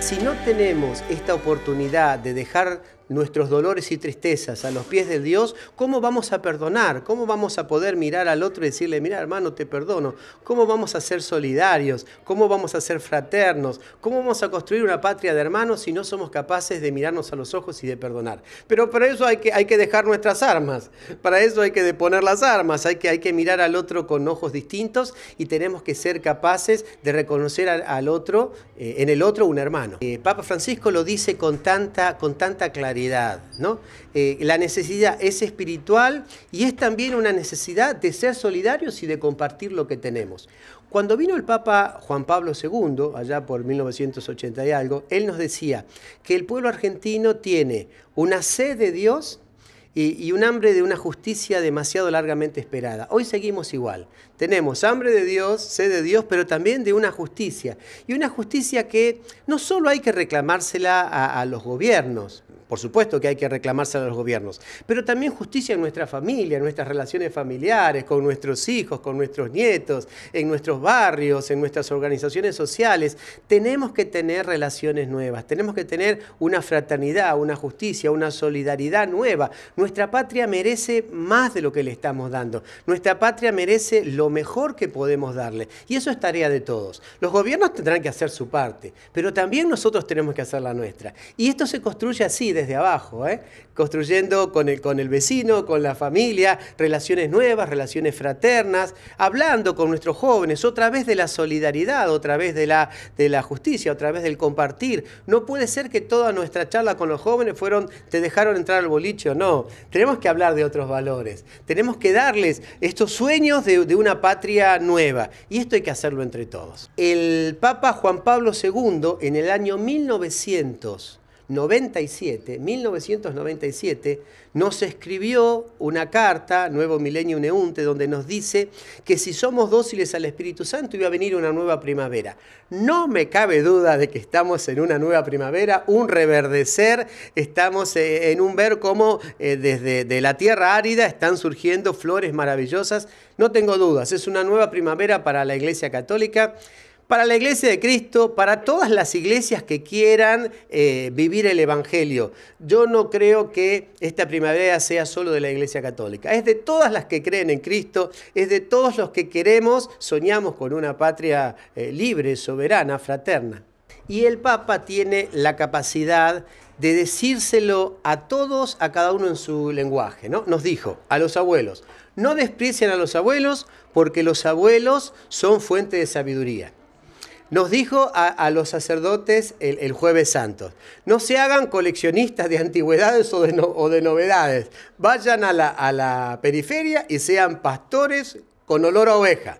Si no tenemos esta oportunidad de dejar nuestros dolores y tristezas a los pies de Dios, ¿cómo vamos a perdonar? ¿Cómo vamos a poder mirar al otro y decirle, mira hermano, te perdono? ¿Cómo vamos a ser solidarios? ¿Cómo vamos a ser fraternos? ¿Cómo vamos a construir una patria de hermanos si no somos capaces de mirarnos a los ojos y de perdonar? Pero para eso hay que, hay que dejar nuestras armas, para eso hay que deponer las armas, hay que, hay que mirar al otro con ojos distintos y tenemos que ser capaces de reconocer al, otro, eh, en el otro un hermano. Eh, Papa Francisco lo dice con tanta, con tanta claridad ¿no? Eh, la necesidad es espiritual y es también una necesidad de ser solidarios y de compartir lo que tenemos. Cuando vino el Papa Juan Pablo II, allá por 1980 y algo, él nos decía que el pueblo argentino tiene una sed de Dios y, un hambre de una justicia demasiado largamente esperada. Hoy seguimos igual. Tenemos hambre de Dios, sed de Dios, pero también de una justicia. Y una justicia que no solo hay que reclamársela a los gobiernos, por supuesto que hay que reclamarse a los gobiernos, pero también justicia en nuestra familia, en nuestras relaciones familiares, con nuestros hijos, con nuestros nietos, en nuestros barrios, en nuestras organizaciones sociales. Tenemos que tener relaciones nuevas, tenemos que tener una fraternidad, una justicia, una solidaridad nueva. Nuestra patria merece más de lo que le estamos dando. Nuestra patria merece lo mejor que podemos darle. Y eso es tarea de todos. Los gobiernos tendrán que hacer su parte, pero también nosotros tenemos que hacer la nuestra. Y esto se construye así, de abajo, ¿eh? construyendo con el, con el vecino, con la familia, relaciones nuevas, relaciones fraternas, hablando con nuestros jóvenes, otra vez de la solidaridad, otra vez de la, de la justicia, otra vez del compartir. No puede ser que toda nuestra charla con los jóvenes fueron, te dejaron entrar al boliche o no. Tenemos que hablar de otros valores, tenemos que darles estos sueños de, de una patria nueva y esto hay que hacerlo entre todos. El Papa Juan Pablo II en el año 1900 97, 1997, nos escribió una carta, Nuevo Milenio Neunte, donde nos dice que si somos dóciles al Espíritu Santo iba a venir una nueva primavera. No me cabe duda de que estamos en una nueva primavera, un reverdecer, estamos eh, en un ver cómo eh, desde de la tierra árida están surgiendo flores maravillosas. No tengo dudas, es una nueva primavera para la Iglesia Católica para la iglesia de Cristo, para todas las iglesias que quieran eh, vivir el Evangelio. Yo no creo que esta primavera sea solo de la iglesia católica, es de todas las que creen en Cristo, es de todos los que queremos, soñamos con una patria eh, libre, soberana, fraterna. Y el Papa tiene la capacidad de decírselo a todos, a cada uno en su lenguaje, ¿no? Nos dijo, a los abuelos, no desprecien a los abuelos porque los abuelos son fuente de sabiduría nos dijo a, los sacerdotes el, jueves santo, no se hagan coleccionistas de antigüedades o de, novedades, vayan a la, a la periferia y sean pastores con olor a oveja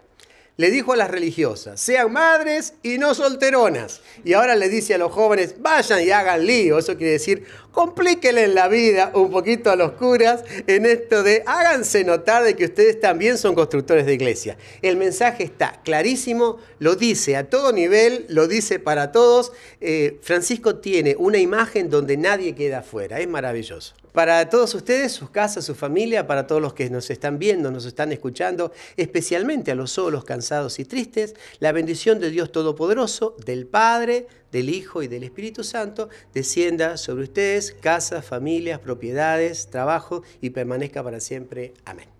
le dijo a las religiosas, sean madres y no solteronas. Y ahora le dice a los jóvenes, vayan y hagan lío. Eso quiere decir, complíquenle la vida un poquito a los curas en esto de háganse notar de que ustedes también son constructores de iglesia. El mensaje está clarísimo, lo dice a todo nivel, lo dice para todos. Eh, Francisco tiene una imagen donde nadie queda afuera, es maravilloso. Para todos ustedes, sus casas, su familia, para todos los que nos están viendo, nos están escuchando, especialmente a los solos, cansados, y tristes, la bendición de Dios Todopoderoso, del Padre, del Hijo y del Espíritu Santo, descienda sobre ustedes, casas, familias, propiedades, trabajo y permanezca para siempre. Amén.